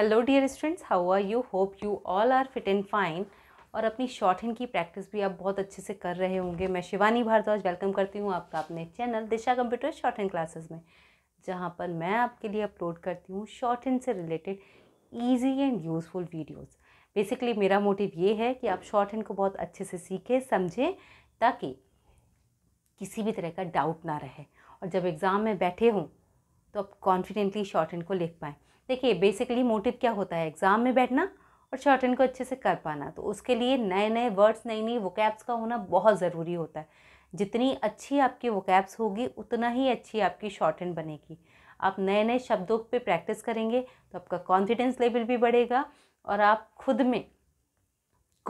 hello dear students how are you hope you all are fit and fine और अपनी short hand की practice भी आप बहुत अच्छे से कर रहे होंगे मैं शिवानी भारद्वाज वेलकम करती हूँ आपका अपने channel Disha computer shorthand classes में जहाँ पर मैं आपके लिए अपलोड करती हूँ शॉर्ट हैंड से related easy and useful videos basically मेरा मोटिव ये है कि आप शॉर्ट हैंड को बहुत अच्छे से सीखें समझें ताकि किसी भी तरह का डाउट ना रहे और जब एग्ज़ाम में बैठे हों तो आप कॉन्फिडेंटली शॉर्ट हैंड को लिख पाएँ देखिए बेसिकली मोटिव क्या होता है एग्ज़ाम में बैठना और शॉर्टन को अच्छे से कर पाना तो उसके लिए नए नए वर्ड्स नई नई वोकैब्स का होना बहुत ज़रूरी होता है जितनी अच्छी आपकी वोकैब्स होगी उतना ही अच्छी आपकी शॉर्टन बनेगी आप नए नए शब्दों पे प्रैक्टिस करेंगे तो आपका कॉन्फिडेंस लेवल भी बढ़ेगा और आप खुद में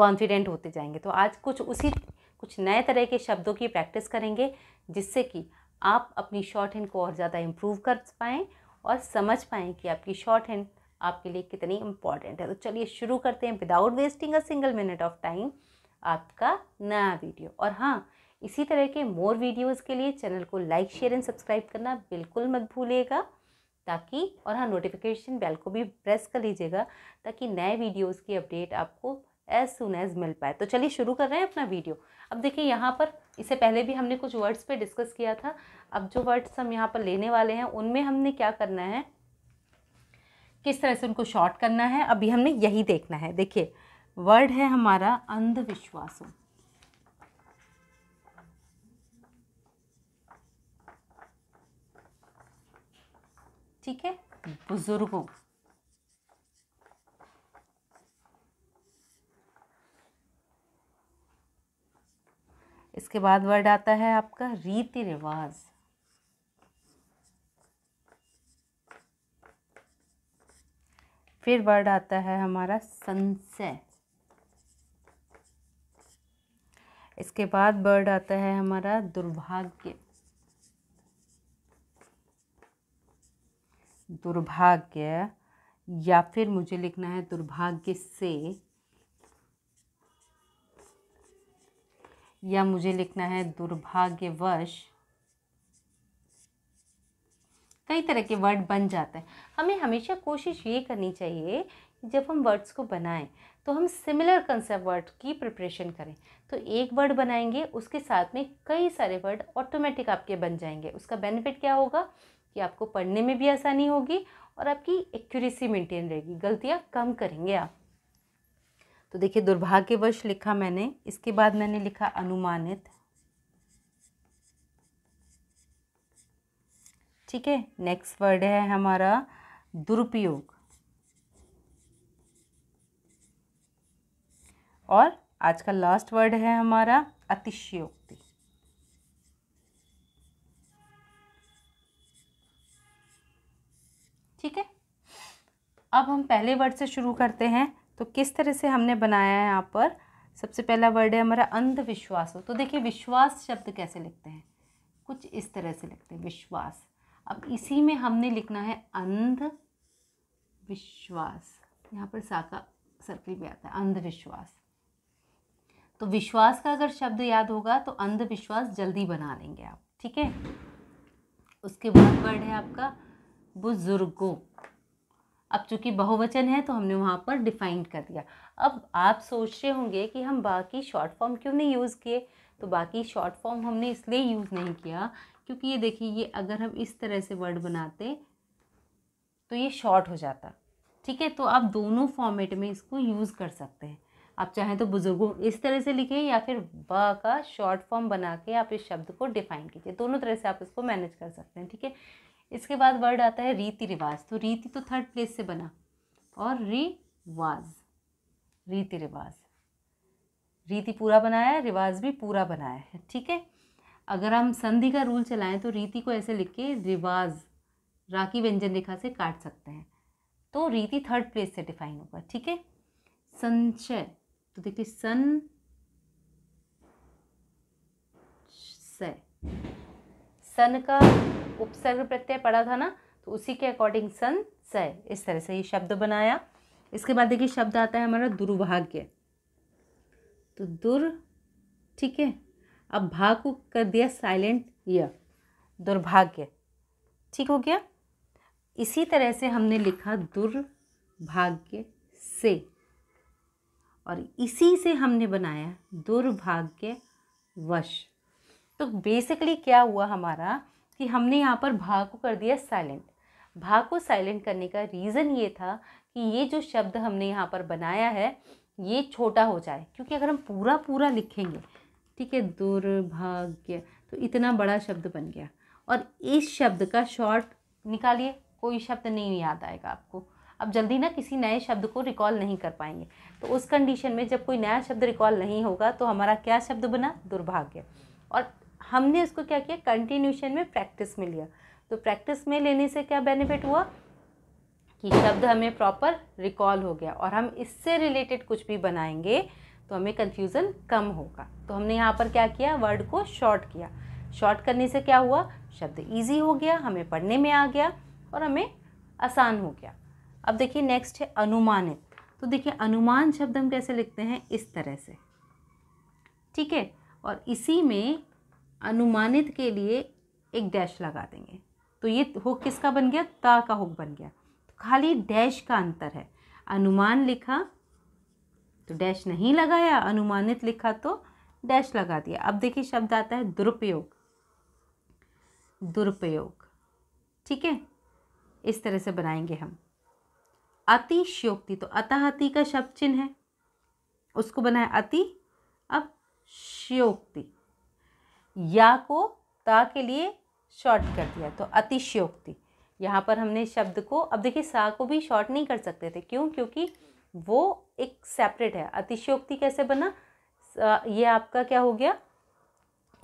कॉन्फिडेंट होते जाएंगे तो आज कुछ उसी कुछ नए तरह के शब्दों की प्रैक्टिस करेंगे जिससे कि आप अपनी शॉर्ट हैंड को और ज़्यादा इम्प्रूव कर पाएँ और समझ पाएँ कि आपकी शॉर्ट हैंड आपके लिए कितनी इंपॉर्टेंट है तो चलिए शुरू करते हैं without wasting a single minute of time आपका नया वीडियो और हाँ इसी तरह के मोर वीडियोज़ के लिए चैनल को लाइक शेयर एंड सब्सक्राइब करना बिल्कुल मत भूलिएगा ताकि और हाँ नोटिफिकेशन बेल को भी प्रेस कर लीजिएगा ताकि नए वीडियोज़ की अपडेट आपको एज सुन एज मिल पाए तो चलिए शुरू कर रहे हैं अपना वीडियो अब देखिए यहाँ पर इससे पहले भी हमने कुछ वर्ड्स पे डिस्कस किया था अब जो वर्ड्स हम यहाँ पर लेने वाले हैं उनमें हमने क्या करना है किस तरह से उनको शॉर्ट करना है अभी हमने यही देखना है देखिए वर्ड है हमारा अंधविश्वासों ठीक है बुजुर्गों इसके बाद वर्ड आता है आपका रीति रिवाज फिर वर्ड आता है हमारा संशय इसके बाद वर्ड आता है हमारा दुर्भाग्य दुर्भाग्य या फिर मुझे लिखना है दुर्भाग्य से या मुझे लिखना है दुर्भाग्यवश कई तरह के वर्ड बन जाते हैं हमें हमेशा कोशिश ये करनी चाहिए जब हम वर्ड्स को बनाएं तो हम सिमिलर कंसेप्ट वर्ड की प्रिपरेशन करें तो एक वर्ड बनाएंगे उसके साथ में कई सारे वर्ड ऑटोमेटिक आपके बन जाएंगे उसका बेनिफिट क्या होगा कि आपको पढ़ने में भी आसानी होगी और आपकी एक्यूरेसी मेंटेन रहेगी गलतियाँ कम करेंगे आप तो देखिए दुर्भाग्यवश लिखा मैंने इसके बाद मैंने लिखा अनुमानित ठीक है नेक्स्ट वर्ड है हमारा दुरुपयोग और आज का लास्ट वर्ड है हमारा अतिशयोक्ति ठीक है अब हम पहले वर्ड से शुरू करते हैं तो किस तरह से हमने बनाया है यहाँ पर सबसे पहला वर्ड है हमारा अंधविश्वास हो तो देखिए विश्वास शब्द कैसे लिखते हैं कुछ इस तरह से लिखते हैं विश्वास अब इसी में हमने लिखना है अंध विश्वास यहाँ पर साका सर्किल भी आता है अंधविश्वास तो विश्वास का अगर शब्द याद होगा तो अंधविश्वास जल्दी बना लेंगे आप ठीक है उसके बाद वर्ड है आपका बुजुर्गों अब चूंकि बहुवचन है तो हमने वहाँ पर डिफाइंड कर दिया अब आप सोच रहे होंगे कि हम बाकी शॉर्ट फॉर्म क्यों नहीं यूज़ किए तो बाकी शॉर्ट फॉर्म हमने इसलिए यूज़ नहीं किया क्योंकि ये देखिए ये अगर हम इस तरह से वर्ड बनाते तो ये शॉर्ट हो जाता ठीक है तो आप दोनों फॉर्मेट में इसको यूज़ कर सकते हैं आप चाहें तो बुज़ुर्गों इस तरह से लिखें या फिर ब का शॉर्ट फॉर्म बना के आप इस शब्द को डिफाइन कीजिए दोनों तरह से आप इसको मैनेज कर सकते हैं ठीक है इसके बाद वर्ड आता है रीति रिवाज तो रीति तो थर्ड प्लेस से बना और रिवाज रीति रिवाज रीति पूरा बनाया है रिवाज भी पूरा बनाया है ठीक है अगर हम संधि का रूल चलाएं तो रीति को ऐसे लिख के रिवाज राखी व्यंजन रेखा से काट सकते हैं तो रीति थर्ड प्लेस से डिफाइन होगा ठीक है संचय तो देखिए सन सन का उपसर्ग प्रत्यय पढ़ा था ना तो उसी के अकॉर्डिंग सन सय इस तरह से ये शब्द बनाया इसके बाद देखिए शब्द आता है हमारा दुर्भाग्य तो दुर ठीक है अब भाग को कर दिया साइलेंट य दुर्भाग्य ठीक हो गया इसी तरह से हमने लिखा दुर्भाग्य से और इसी से हमने बनाया दुर्भाग्य वश तो बेसिकली क्या हुआ हमारा कि हमने यहाँ पर भा को कर दिया साइलेंट भा को साइलेंट करने का रीज़न ये था कि ये जो शब्द हमने यहाँ पर बनाया है ये छोटा हो जाए क्योंकि अगर हम पूरा पूरा लिखेंगे ठीक है दुर्भाग्य तो इतना बड़ा शब्द बन गया और इस शब्द का शॉर्ट निकालिए कोई शब्द नहीं याद आएगा आपको अब जल्दी ना किसी नए शब्द को रिकॉल नहीं कर पाएंगे तो उस कंडीशन में जब कोई नया शब्द रिकॉल नहीं होगा तो हमारा क्या शब्द बना दुर्भाग्य और हमने इसको क्या किया कंटिन्यूशन में प्रैक्टिस में लिया तो प्रैक्टिस में लेने से क्या बेनिफिट हुआ कि शब्द हमें प्रॉपर रिकॉल हो गया और हम इससे रिलेटेड कुछ भी बनाएंगे तो हमें कन्फ्यूज़न कम होगा तो हमने यहाँ पर क्या किया वर्ड को शॉर्ट किया शॉर्ट करने से क्या हुआ शब्द ईजी हो गया हमें पढ़ने में आ गया और हमें आसान हो गया अब देखिए नेक्स्ट है अनुमानित तो देखिए अनुमान शब्द हम कैसे लिखते हैं इस तरह से ठीक है और इसी में अनुमानित के लिए एक डैश लगा देंगे तो ये हुक किसका बन गया ता का हुक बन गया तो खाली डैश का अंतर है अनुमान लिखा तो डैश नहीं लगाया अनुमानित लिखा तो डैश लगा दिया अब देखिए शब्द आता है दुरुपयोग दुरुपयोग ठीक है इस तरह से बनाएंगे हम अतिशयोक्ति तो अतःति का शब्द चिन्ह है उसको बनाया अति अब श्योक्ति या को ता के लिए शॉर्ट कर दिया तो अतिशयोक्ति यहाँ पर हमने शब्द को अब देखिए सा को भी शॉर्ट नहीं कर सकते थे क्यों क्योंकि वो एक सेपरेट है अतिशयोक्ति कैसे बना ये आपका क्या हो गया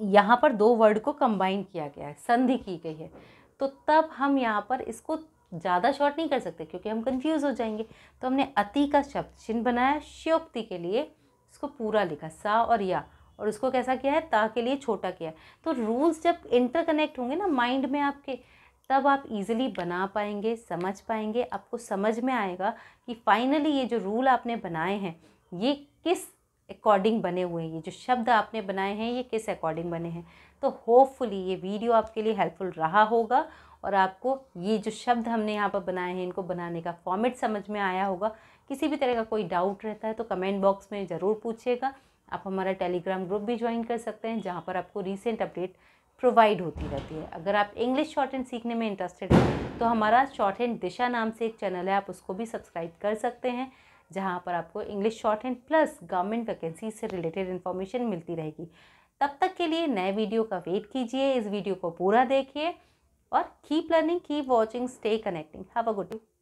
यहाँ पर दो वर्ड को कंबाइन किया गया है संधि की गई है तो तब हम यहाँ पर इसको ज़्यादा शॉर्ट नहीं कर सकते क्योंकि हम कंफ्यूज हो जाएंगे तो हमने अति का शब्द चिन्ह बनाया श्योक्ति के लिए इसको पूरा लिखा सा और या और उसको कैसा किया है ता के लिए छोटा किया है तो रूल्स जब इंटरकनेक्ट होंगे ना माइंड में आपके तब आप इजीली बना पाएंगे समझ पाएंगे आपको समझ में आएगा कि फाइनली ये जो रूल आपने बनाए हैं ये किस अकॉर्डिंग बने हुए हैं ये जो शब्द आपने बनाए हैं ये किस अकॉर्डिंग बने हैं तो होपफुली ये वीडियो आपके लिए हेल्पफुल रहा होगा और आपको ये जो शब्द हमने यहाँ पर बनाए हैं इनको बनाने का फॉर्मेट समझ में आया होगा किसी भी तरह का कोई डाउट रहता है तो कमेंट बॉक्स में ज़रूर पूछिएगा आप हमारा टेलीग्राम ग्रुप भी ज्वाइन कर सकते हैं जहाँ पर आपको रिसेंट अपडेट प्रोवाइड होती रहती है अगर आप इंग्लिश शॉर्ट हैंड सीखने में इंटरेस्टेड हैं तो हमारा शॉर्ट हैंड दिशा नाम से एक चैनल है आप उसको भी सब्सक्राइब कर सकते हैं जहाँ पर आपको English shorthand plus government vacancy से रिलेटेड इन्फॉर्मेशन मिलती रहेगी तब तक के लिए नए वीडियो का वेट कीजिए इस वीडियो को पूरा देखिए और keep learning keep watching stay connecting have a good day